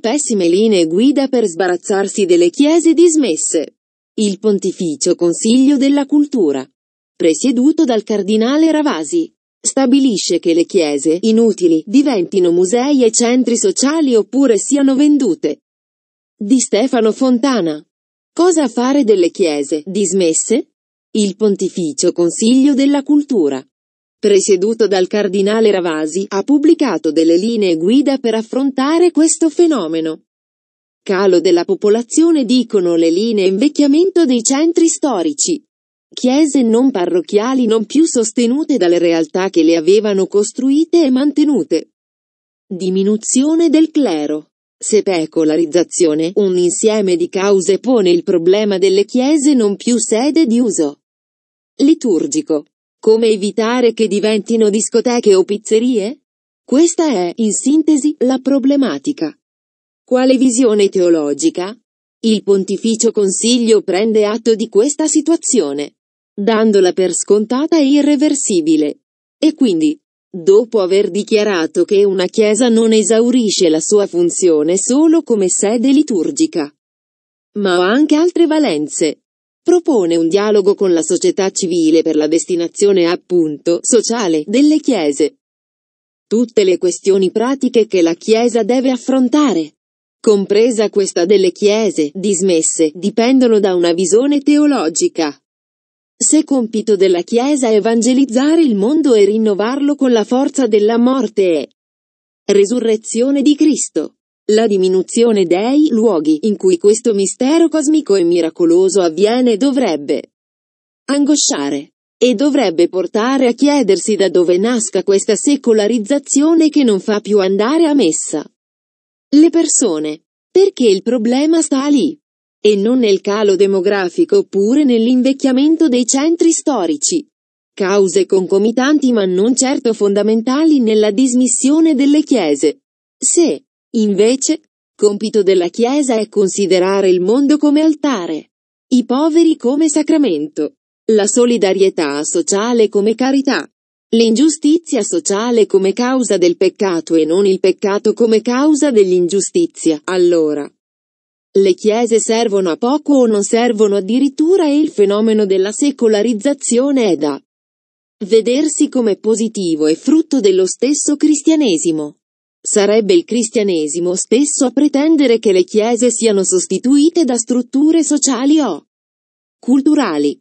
pessime linee guida per sbarazzarsi delle chiese dismesse. Il Pontificio Consiglio della Cultura, presieduto dal cardinale Ravasi, stabilisce che le chiese inutili diventino musei e centri sociali oppure siano vendute. Di Stefano Fontana. Cosa fare delle chiese dismesse? Il Pontificio Consiglio della Cultura presieduto dal cardinale Ravasi, ha pubblicato delle linee guida per affrontare questo fenomeno. Calo della popolazione dicono le linee invecchiamento dei centri storici. Chiese non parrocchiali non più sostenute dalle realtà che le avevano costruite e mantenute. Diminuzione del clero. Sepecolarizzazione, un insieme di cause pone il problema delle chiese non più sede di uso. Liturgico. Come evitare che diventino discoteche o pizzerie? Questa è, in sintesi, la problematica. Quale visione teologica? Il pontificio consiglio prende atto di questa situazione, dandola per scontata e irreversibile. E quindi, dopo aver dichiarato che una chiesa non esaurisce la sua funzione solo come sede liturgica, ma ha anche altre valenze, propone un dialogo con la società civile per la destinazione appunto sociale delle chiese. Tutte le questioni pratiche che la Chiesa deve affrontare, compresa questa delle chiese dismesse, dipendono da una visione teologica. Se compito della Chiesa è evangelizzare il mondo e rinnovarlo con la forza della morte e resurrezione di Cristo. La diminuzione dei luoghi in cui questo mistero cosmico e miracoloso avviene dovrebbe angosciare e dovrebbe portare a chiedersi da dove nasca questa secolarizzazione che non fa più andare a messa. Le persone. Perché il problema sta lì. E non nel calo demografico oppure nell'invecchiamento dei centri storici. Cause concomitanti ma non certo fondamentali nella dismissione delle chiese. Se Invece, compito della Chiesa è considerare il mondo come altare, i poveri come sacramento, la solidarietà sociale come carità, l'ingiustizia sociale come causa del peccato e non il peccato come causa dell'ingiustizia. Allora, le chiese servono a poco o non servono addirittura e il fenomeno della secolarizzazione è da vedersi come positivo e frutto dello stesso cristianesimo. Sarebbe il cristianesimo stesso a pretendere che le chiese siano sostituite da strutture sociali o culturali,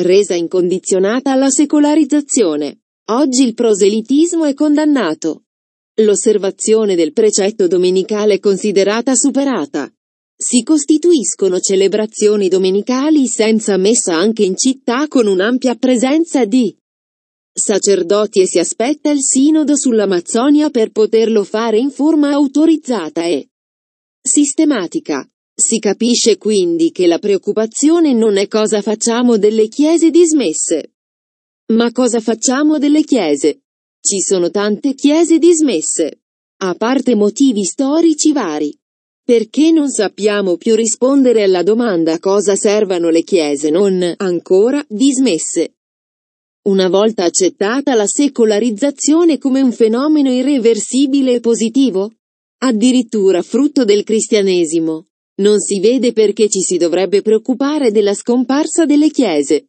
resa incondizionata alla secolarizzazione. Oggi il proselitismo è condannato. L'osservazione del precetto domenicale è considerata superata. Si costituiscono celebrazioni domenicali senza messa anche in città con un'ampia presenza di sacerdoti e si aspetta il sinodo sull'Amazzonia per poterlo fare in forma autorizzata e sistematica. Si capisce quindi che la preoccupazione non è cosa facciamo delle chiese dismesse, ma cosa facciamo delle chiese. Ci sono tante chiese dismesse, a parte motivi storici vari. Perché non sappiamo più rispondere alla domanda cosa servano le chiese non ancora dismesse. Una volta accettata la secolarizzazione come un fenomeno irreversibile e positivo? Addirittura frutto del cristianesimo. Non si vede perché ci si dovrebbe preoccupare della scomparsa delle chiese.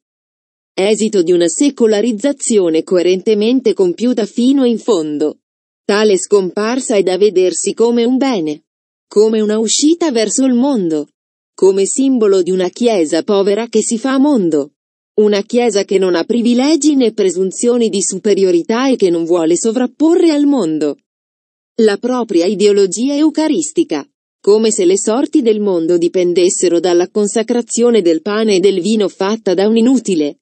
Esito di una secolarizzazione coerentemente compiuta fino in fondo. Tale scomparsa è da vedersi come un bene, come una uscita verso il mondo, come simbolo di una chiesa povera che si fa mondo. Una Chiesa che non ha privilegi né presunzioni di superiorità e che non vuole sovrapporre al mondo la propria ideologia eucaristica, come se le sorti del mondo dipendessero dalla consacrazione del pane e del vino fatta da un inutile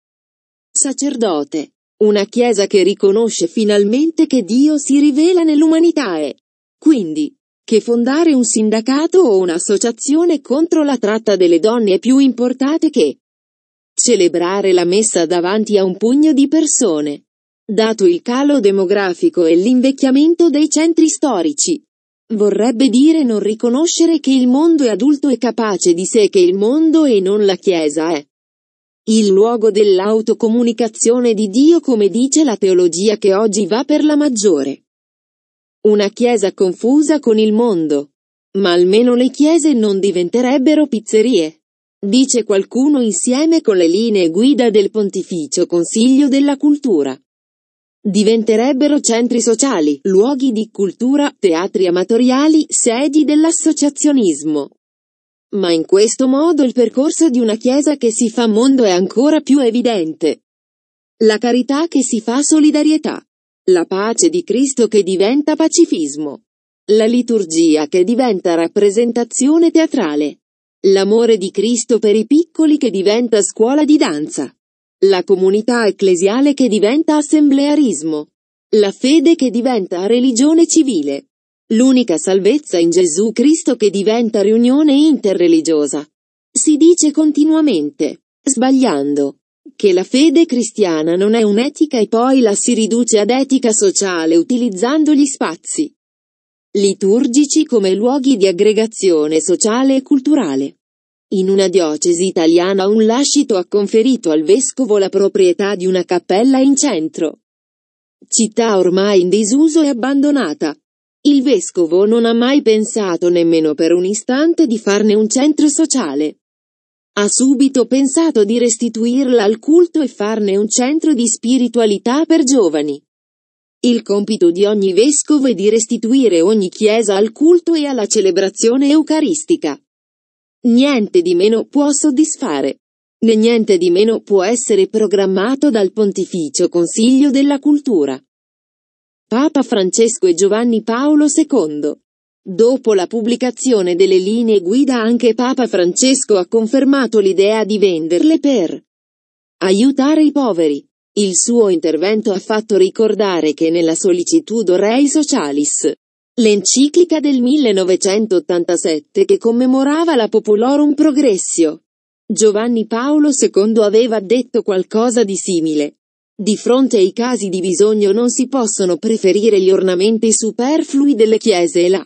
sacerdote. Una Chiesa che riconosce finalmente che Dio si rivela nell'umanità e, quindi, che fondare un sindacato o un'associazione contro la tratta delle donne è più importante che celebrare la messa davanti a un pugno di persone. Dato il calo demografico e l'invecchiamento dei centri storici, vorrebbe dire non riconoscere che il mondo è adulto e capace di sé che il mondo e non la Chiesa è. Il luogo dell'autocomunicazione di Dio come dice la teologia che oggi va per la maggiore. Una Chiesa confusa con il mondo. Ma almeno le chiese non diventerebbero pizzerie dice qualcuno insieme con le linee guida del Pontificio Consiglio della Cultura. Diventerebbero centri sociali, luoghi di cultura, teatri amatoriali, sedi dell'associazionismo. Ma in questo modo il percorso di una Chiesa che si fa mondo è ancora più evidente. La carità che si fa solidarietà. La pace di Cristo che diventa pacifismo. La liturgia che diventa rappresentazione teatrale l'amore di Cristo per i piccoli che diventa scuola di danza, la comunità ecclesiale che diventa assemblearismo, la fede che diventa religione civile, l'unica salvezza in Gesù Cristo che diventa riunione interreligiosa. Si dice continuamente, sbagliando, che la fede cristiana non è un'etica e poi la si riduce ad etica sociale utilizzando gli spazi liturgici come luoghi di aggregazione sociale e culturale. In una diocesi italiana un lascito ha conferito al vescovo la proprietà di una cappella in centro. Città ormai in disuso e abbandonata. Il vescovo non ha mai pensato nemmeno per un istante di farne un centro sociale. Ha subito pensato di restituirla al culto e farne un centro di spiritualità per giovani. Il compito di ogni vescovo è di restituire ogni chiesa al culto e alla celebrazione eucaristica. Niente di meno può soddisfare, né niente di meno può essere programmato dal Pontificio Consiglio della Cultura. Papa Francesco e Giovanni Paolo II. Dopo la pubblicazione delle linee guida anche Papa Francesco ha confermato l'idea di venderle per aiutare i poveri, il suo intervento ha fatto ricordare che nella Sollicitudo Rei Socialis, l'enciclica del 1987 che commemorava la Populorum Progressio, Giovanni Paolo II aveva detto qualcosa di simile. Di fronte ai casi di bisogno non si possono preferire gli ornamenti superflui delle chiese e la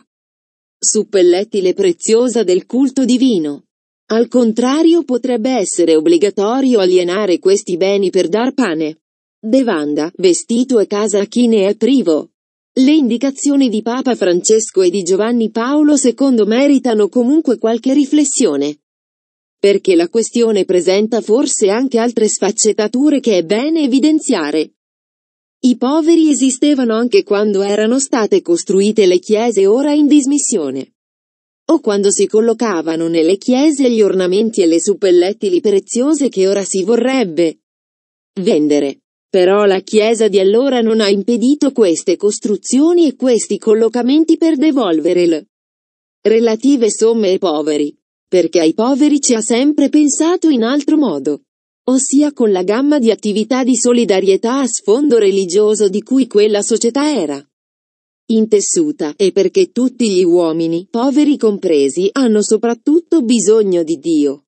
suppellettile preziosa del culto divino. Al contrario potrebbe essere obbligatorio alienare questi beni per dar pane bevanda, vestito e ne è privo. Le indicazioni di Papa Francesco e di Giovanni Paolo II meritano comunque qualche riflessione. Perché la questione presenta forse anche altre sfaccettature che è bene evidenziare. I poveri esistevano anche quando erano state costruite le chiese ora in dismissione. O quando si collocavano nelle chiese gli ornamenti e le suppellettili preziose che ora si vorrebbe vendere. Però la Chiesa di allora non ha impedito queste costruzioni e questi collocamenti per devolvere le relative somme ai poveri, perché ai poveri ci ha sempre pensato in altro modo, ossia con la gamma di attività di solidarietà a sfondo religioso di cui quella società era intessuta e perché tutti gli uomini, poveri compresi, hanno soprattutto bisogno di Dio.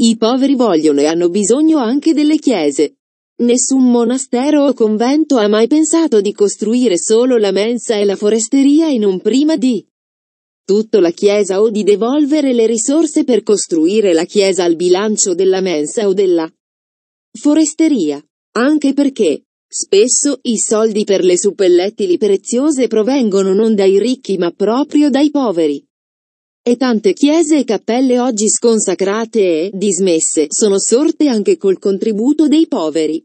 I poveri vogliono e hanno bisogno anche delle chiese, Nessun monastero o convento ha mai pensato di costruire solo la mensa e la foresteria in un prima di tutto la chiesa o di devolvere le risorse per costruire la chiesa al bilancio della mensa o della foresteria. Anche perché, spesso, i soldi per le suppellettili preziose provengono non dai ricchi ma proprio dai poveri. E tante chiese e cappelle oggi sconsacrate e dismesse sono sorte anche col contributo dei poveri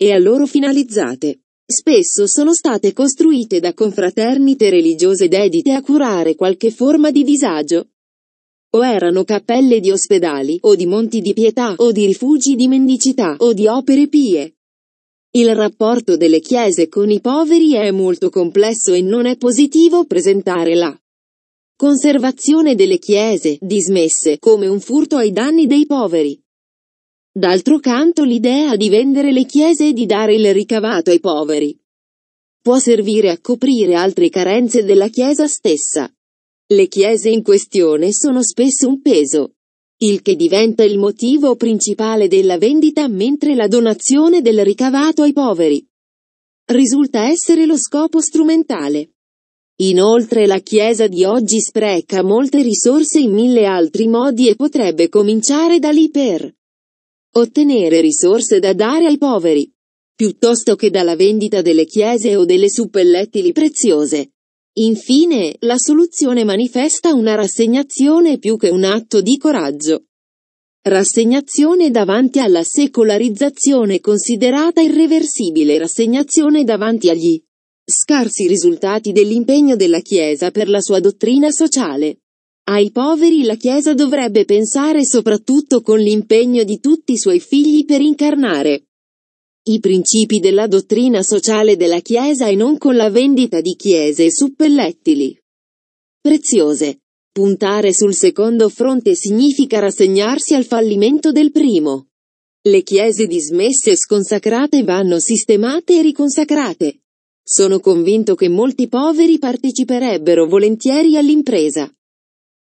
e a loro finalizzate. Spesso sono state costruite da confraternite religiose dedite a curare qualche forma di disagio. O erano cappelle di ospedali, o di monti di pietà, o di rifugi di mendicità, o di opere pie. Il rapporto delle chiese con i poveri è molto complesso e non è positivo presentare la conservazione delle chiese dismesse come un furto ai danni dei poveri. D'altro canto l'idea di vendere le chiese e di dare il ricavato ai poveri può servire a coprire altre carenze della Chiesa stessa. Le chiese in questione sono spesso un peso, il che diventa il motivo principale della vendita mentre la donazione del ricavato ai poveri risulta essere lo scopo strumentale. Inoltre la Chiesa di oggi spreca molte risorse in mille altri modi e potrebbe cominciare da lì per Ottenere risorse da dare ai poveri. Piuttosto che dalla vendita delle chiese o delle suppellettili preziose. Infine, la soluzione manifesta una rassegnazione più che un atto di coraggio. Rassegnazione davanti alla secolarizzazione considerata irreversibile, rassegnazione davanti agli scarsi risultati dell'impegno della Chiesa per la sua dottrina sociale. Ai poveri la Chiesa dovrebbe pensare soprattutto con l'impegno di tutti i suoi figli per incarnare i principi della dottrina sociale della Chiesa e non con la vendita di chiese e suppellettili. Preziose. Puntare sul secondo fronte significa rassegnarsi al fallimento del primo. Le chiese dismesse e sconsacrate vanno sistemate e riconsacrate. Sono convinto che molti poveri parteciperebbero volentieri all'impresa.